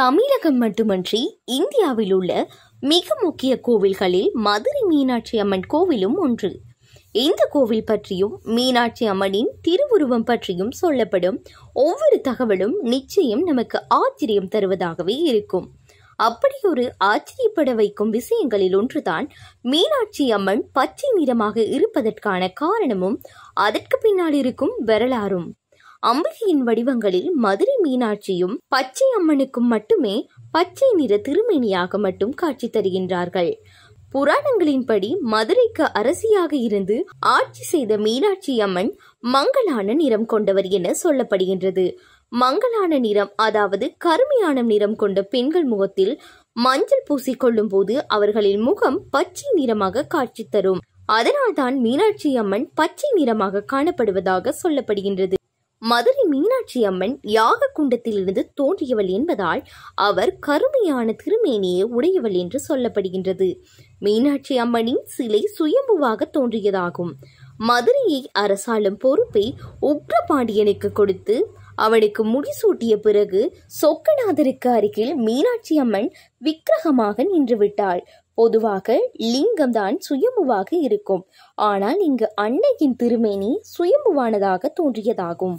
தமிழகம் மட்டுமன்றி இந்தியாவில் உள்ள மிக முக்கிய கோவில்களில் மதுரை மீனாட்சி அம்மன் கோவிலும் ஒன்று இந்த கோவில் பற்றியும் மீனாட்சி அம்மனின் திருவுருவம் பற்றியும் சொல்லப்படும் ஒவ்வொரு தகவலும் நிச்சயம் நமக்கு ஆச்சரியம் தருவதாகவே இருக்கும் அப்படி ஒரு ஆச்சரியப்பட வைக்கும் விஷயங்களில் ஒன்றுதான் மீனாட்சி அம்மன் பச்சை நிறமாக இருப்பதற்கான காரணமும் அதற்கு பின்னால் இருக்கும் வரலாறும் அம்பிகையின் வடிவங்களில் மதுரை மீனாட்சியும் பச்சை அம்மனுக்கும் மட்டுமே பச்சை நிற திருமேனியாக மட்டும் காட்சி தருகின்றார்கள் புராணங்களின்படி மதுரைக்கு அரசியாக இருந்து ஆட்சி செய்த மீனாட்சி அம்மன் மங்களான நிறம் கொண்டவர் என சொல்லப்படுகின்றது மங்களான நிறம் அதாவது கருமையான நிறம் கொண்ட பெண்கள் முகத்தில் மஞ்சள் பூசிக்கொள்ளும் போது அவர்களின் முகம் பச்சை நிறமாக காட்சி தரும் அதனால்தான் மீனாட்சி அம்மன் பச்சை நிறமாக காணப்படுவதாக சொல்லப்படுகின்றது மதுரை மீனாட்சி அம்மன் யாக குண்டத்திலிருந்து தோன்றியவள் என்பதால் அவர் கருமையான திருமேனியை உடையவள் என்று சொல்லப்படுகின்றது மீனாட்சி அம்மனின் சிலை சுயம்புவாக தோன்றியதாகும் மதுரையை அரசாளும் பொறுப்பை உக்ரபாண்டியனுக்கு கொடுத்து அவனுக்கு முடிசூட்டிய பிறகு சொக்கநாதருக்கு அருகில் மீனாட்சி அம்மன் விக்கிரகமாக நின்றுவிட்டாள் பொதுவாக லிங்கம் தான் சுயம்புவாக இருக்கும் ஆனால் இங்கு அன்னையின் திருமேனி சுயம்புவானதாக தோன்றியதாகும்